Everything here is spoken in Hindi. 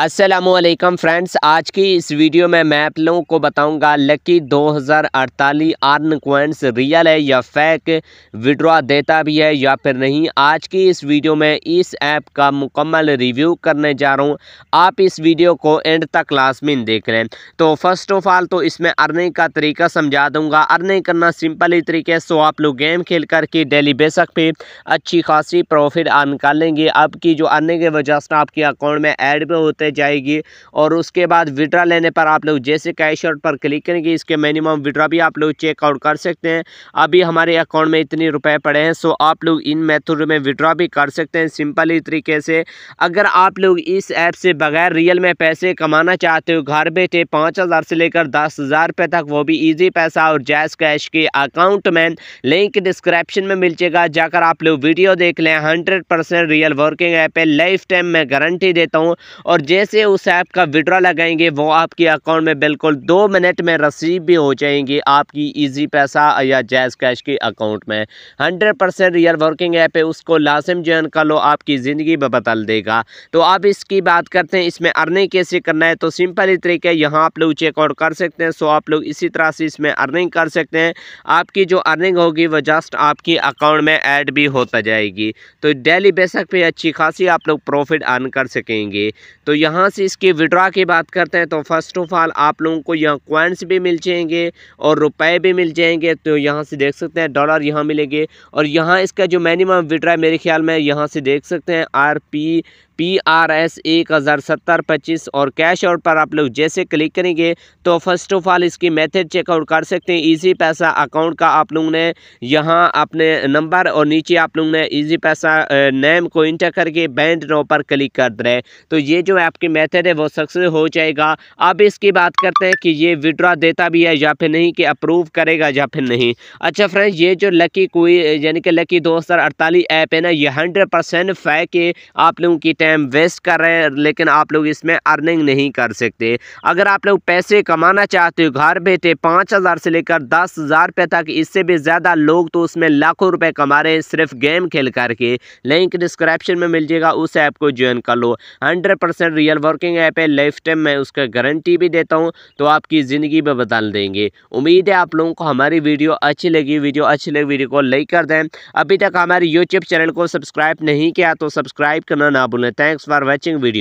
असलम फ्रेंड्स आज की इस वीडियो में मैं आप लोगों को बताऊंगा लकी 2048 आर्न कोइंस रियल है या फेक विड्रॉ देता भी है या फिर नहीं आज की इस वीडियो में इस ऐप का मुकम्मल रिव्यू करने जा रहा हूं आप इस वीडियो को एंड तक लाजमिन देख लें तो फर्स्ट ऑफ ऑल तो इसमें अर्निंग का तरीका समझा दूंगा अर्निंग करना सिंपल ही तरीके है सो आप लोग गेम खेल करके डेली बेसक पर अच्छी खासी प्रॉफिट अर्न कर लेंगे जो अर्निंग है वजह से आपके अकाउंट में एड भी होते में जाएगी और उसके बाद विड्रा लेने पर आप लोग जैसे कैश आउट पर क्लिक करेंगे इसके मिनिमम विड्रा भी आप लोग चेकआउट कर सकते हैं अभी हमारे अकाउंट में इतने रुपए पड़े हैं सो आप लोग इन मेथड में विड्रा भी कर सकते हैं सिंपल ही तरीके से अगर आप लोग इस ऐप से बगैर रियल में पैसे कमाना चाहते हो घर बैठे पाँच हज़ार से लेकर दस हज़ार रुपये तक वो भी ईजी पैसा और जैस कैश के अकाउंट में लिंक डिस्क्रिप्शन में मिल जाएगा जाकर आप लोग वीडियो देख लें hundred percent real working app है लाइफ टाइम में गारंटी देता हूँ और जे जैसे उस ऐप का विड्रा लगाएंगे वो आपके अकाउंट में बिल्कुल दो मिनट में रसीव भी हो जाएंगी आपकी इजी पैसा या जैज़ कैश के अकाउंट में hundred percent real working app है उसको लाजम जॉइन कर लो आपकी ज़िंदगी में बदल देगा तो आप इसकी बात करते हैं इसमें अर्निंग कैसे करना है तो सिंपल ही तरीके यहाँ आप लोग चेकआउट कर सकते हैं सो आप लोग इसी तरह से इसमें अर्निंग कर सकते हैं आपकी जो अर्निंग होगी वह जस्ट आपकी अकाउंट में ऐड भी होता जाएगी तो डेली बेसक पर अच्छी खासी आप लोग प्रॉफिट अर्न कर सकेंगे तो यहाँ यहाँ से इसके विड्रा की बात करते हैं तो फर्स्ट ऑफ ऑल आप लोगों को यहाँ क्वाइंस भी मिल जाएंगे और रुपए भी मिल जाएंगे तो यहाँ से देख सकते हैं डॉलर यहाँ मिलेंगे और यहाँ इसका जो मिनिमम विड्रा मेरे ख्याल में यहाँ से देख सकते हैं R P P R S एक हज़ार सत्तर पच्चीस और कैश आउट पर आप लोग जैसे क्लिक करेंगे तो फर्स्ट ऑफ ऑल इसकी मेथड चेकआउट कर सकते हैं इजी पैसा अकाउंट का आप लोगों ने यहाँ अपने नंबर और नीचे आप लोगों ने इजी पैसा नेम को इंटर करके बैंड नो पर क्लिक कर दे तो ये जो आपकी मेथड है वो सक्सेस हो जाएगा अब इसकी बात करते हैं कि ये विड्रॉ देता भी है या फिर नहीं कि अप्रूव करेगा या फिर नहीं अच्छा फ्रेंड ये जो लकी कोई यानी कि लकी दो हज़ार अड़तालीस ऐप है ना ये हंड्रेड परसेंट फैक आप लोगों की टाइम वेस्ट कर रहे हैं लेकिन आप लोग इसमें अर्निंग नहीं कर सकते अगर आप लोग पैसे कमाना चाहते हो घर बैठे पाँच हज़ार से लेकर दस हज़ार रुपये तक इससे भी ज़्यादा लोग तो उसमें लाखों रुपए कमा रहे हैं सिर्फ गेम खेल करके लिंक डिस्क्रिप्शन में मिल जाएगा उस ऐप को ज्वाइन कर लो hundred percent real working app है लाइफ टाइम मैं उसका गारंटी भी देता हूँ तो आपकी ज़िंदगी में बदल देंगे उम्मीद है आप लोगों को हमारी वीडियो अच्छी लगी वीडियो अच्छी लगी वीडियो को लाइक कर दें अभी तक हमारे यूट्यूब चैनल को सब्सक्राइब नहीं किया तो सब्सक्राइब करना ना भूलें thanks for watching video